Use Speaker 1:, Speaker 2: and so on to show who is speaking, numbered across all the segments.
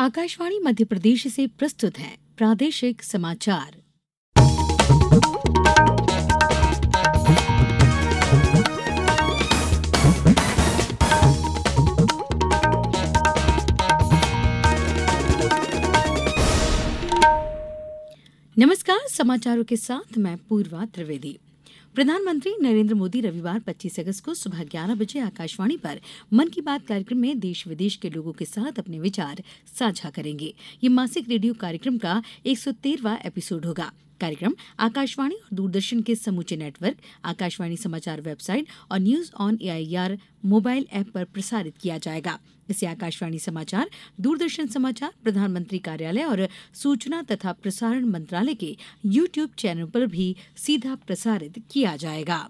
Speaker 1: आकाशवाणी मध्य प्रदेश से प्रस्तुत है प्रादेशिक समाचार नमस्कार समाचारों के साथ मैं पूर्वा त्रिवेदी प्रधानमंत्री नरेंद्र मोदी रविवार 25 अगस्त को सुबह ग्यारह बजे आकाशवाणी पर मन की बात कार्यक्रम में देश विदेश के लोगों के साथ अपने विचार साझा करेंगे ये मासिक रेडियो कार्यक्रम का एक एपिसोड होगा कार्यक्रम आकाशवाणी और दूरदर्शन के समूचे नेटवर्क आकाशवाणी समाचार वेबसाइट और news on AIR mobile app पर प्रसारित किया जाएगा इसे आकाशवाणी समाचार दूरदर्शन समाचार प्रधानमंत्री कार्यालय और सूचना तथा प्रसारण मंत्रालय के यूट्यूब चैनल पर भी सीधा प्रसारित किया जाएगा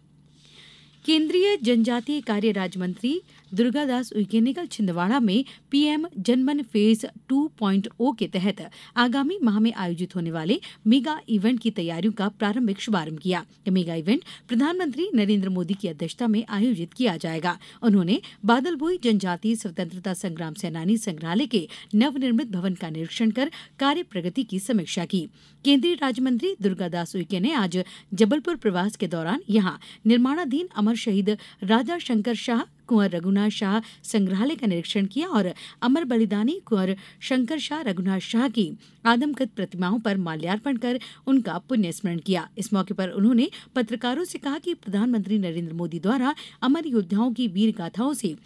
Speaker 1: केंद्रीय जनजातीय कार्य राज्य मंत्री दुर्गादास कल छिंदवाड़ा में पीएम जनमन फेज 2.0 के तहत आगामी माह में आयोजित होने वाले मेगा इवेंट की तैयारियों का प्रारंभिक शुभारंभ किया यह मेगा इवेंट प्रधानमंत्री नरेंद्र मोदी की अध्यक्षता में आयोजित किया जाएगा उन्होंने बादलभोई जनजातीय स्वतंत्रता संग्राम सेनानी संग्रहालय के नवनिर्मित भवन का निरीक्षण कर कार्य प्रगति की समीक्षा की केंद्रीय राज्य मंत्री दुर्गादास उइके ने आज जबलपुर प्रवास के दौरान यहाँ निर्माणाधीन अमर शहीद राजा शंकर शाह कुंवर रघुनाथ शाह संग्रहालय का निरीक्षण किया और अमर बलिदानी कुंवर शंकर शाह रघुनाथ शाह की आदमकद प्रतिमाओं पर माल्यार्पण कर उनका पुण्य स्मरण किया इस मौके पर उन्होंने पत्रकारों से कहा कि प्रधानमंत्री नरेंद्र मोदी द्वारा अमर योद्धाओं की वीर गाथाओं से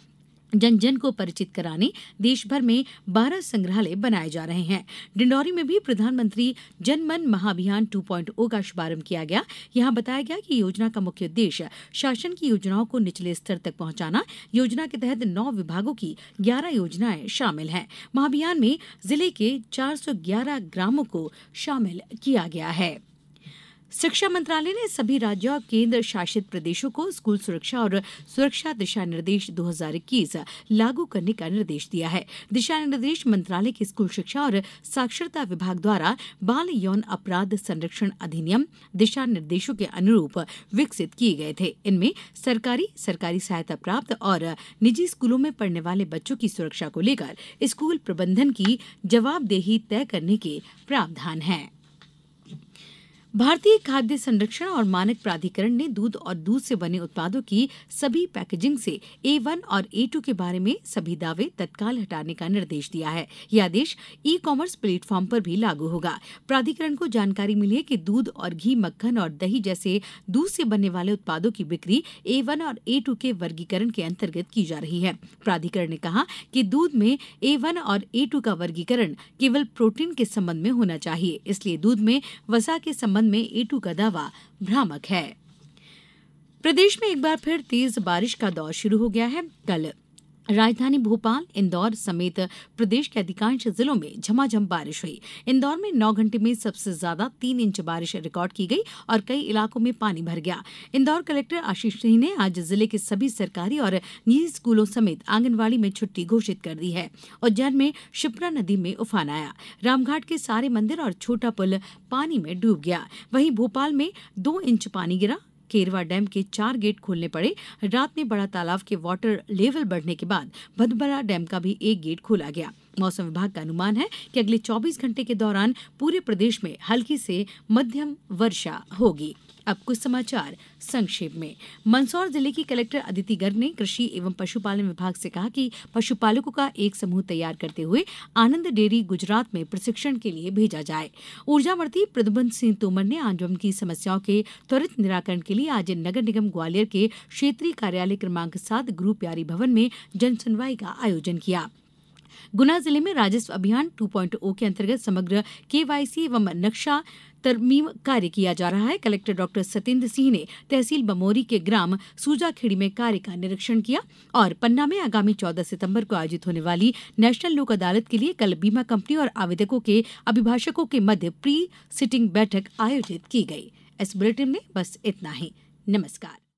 Speaker 1: जन जन को परिचित कराने देश भर में बारह संग्रहालय बनाए जा रहे हैं डिंडौरी में भी प्रधानमंत्री जनमन महाअभियान 2.0 का शुभारंभ किया गया यहां बताया गया कि योजना का मुख्य उद्देश्य शासन की योजनाओं को निचले स्तर तक पहुंचाना योजना के तहत नौ विभागों की ग्यारह योजनाएं शामिल हैं महाअभियान में जिले के चार ग्रामों को शामिल किया गया है शिक्षा मंत्रालय ने सभी राज्यों और केंद्र शासित प्रदेशों को स्कूल सुरक्षा और सुरक्षा दिशा निर्देश 2021 लागू करने का निर्देश दिया है दिशा निर्देश मंत्रालय के स्कूल शिक्षा और साक्षरता विभाग द्वारा बाल यौन अपराध संरक्षण अधिनियम दिशा निर्देशों के अनुरूप विकसित किए गए थे इनमें सरकारी सरकारी सहायता प्राप्त और निजी स्कूलों में पढ़ने वाले बच्चों की सुरक्षा को लेकर स्कूल प्रबंधन की जवाबदेही तय करने के प्रावधान हैं भारतीय खाद्य संरक्षण और मानक प्राधिकरण ने दूध और दूध से बने उत्पादों की सभी पैकेजिंग से ए वन और ए टू के बारे में सभी दावे तत्काल हटाने का निर्देश दिया है यह आदेश ई कॉमर्स प्लेटफॉर्म पर भी लागू होगा प्राधिकरण को जानकारी मिली है कि दूध और घी मक्खन और दही जैसे दूध से बनने वाले उत्पादों की बिक्री ए वन और ए टू के वर्गीकरण के अंतर्गत की जा रही है प्राधिकरण ने कहा कि दूध में ए वन और ए टू का वर्गीकरण केवल प्रोटीन के संबंध में होना चाहिए इसलिए दूध में वसा के संबंध संबंध में एटू का दावा भ्रामक है प्रदेश में एक बार फिर तेज बारिश का दौर शुरू हो गया है कल राजधानी भोपाल इंदौर समेत प्रदेश के अधिकांश जिलों में झमाझम बारिश हुई इंदौर में नौ घंटे में सबसे ज्यादा तीन इंच बारिश रिकॉर्ड की गई और कई इलाकों में पानी भर गया इंदौर कलेक्टर आशीष सिंह ने आज जिले के सभी सरकारी और निजी स्कूलों समेत आंगनबाड़ी में छुट्टी घोषित कर दी है उज्जैन में शिप्रा नदी में उफान आया रामघाट के सारे मंदिर और छोटा पुल पानी में डूब गया वहीं भोपाल में दो इंच पानी गिरा केरवा डैम के चार गेट खोलने पड़े रात में बड़ा तालाब के वाटर लेवल बढ़ने के बाद भदभरा डैम का भी एक गेट खोला गया मौसम विभाग का अनुमान है कि अगले 24 घंटे के दौरान पूरे प्रदेश में हल्की से मध्यम वर्षा होगी अब कुछ समाचार संक्षेप में मंदसौर जिले की कलेक्टर अदिति गर्ग ने कृषि एवं पशुपालन विभाग से कहा कि पशुपालकों का एक समूह तैयार करते हुए आनंद डेयरी गुजरात में प्रशिक्षण के लिए भेजा जाए ऊर्जा मंत्री प्रद्युमन सिंह तोमर ने आंदोलन की समस्याओं के त्वरित निराकरण के लिए आज नगर निगम ग्वालियर के क्षेत्रीय कार्यालय क्रमांक सात ग्रुप प्यारी भवन में जनसुनवाई का आयोजन किया गुना जिले में राजस्व अभियान 2.0 के अंतर्गत समग्र केवाईसी एवं नक्शा तरमीम कार्य किया जा रहा है कलेक्टर डॉक्टर सत्येंद्र सिंह ने तहसील बमोरी के ग्राम सूजाखेड़ी में कार्य का निरीक्षण किया और पन्ना में आगामी 14 सितंबर को आयोजित होने वाली नेशनल लोक अदालत के लिए कल बीमा कंपनी और आवेदकों के अभिभाषकों के मध्य प्री सिटिंग बैठक आयोजित की गई इस बुलेटिन में बस इतना ही नमस्कार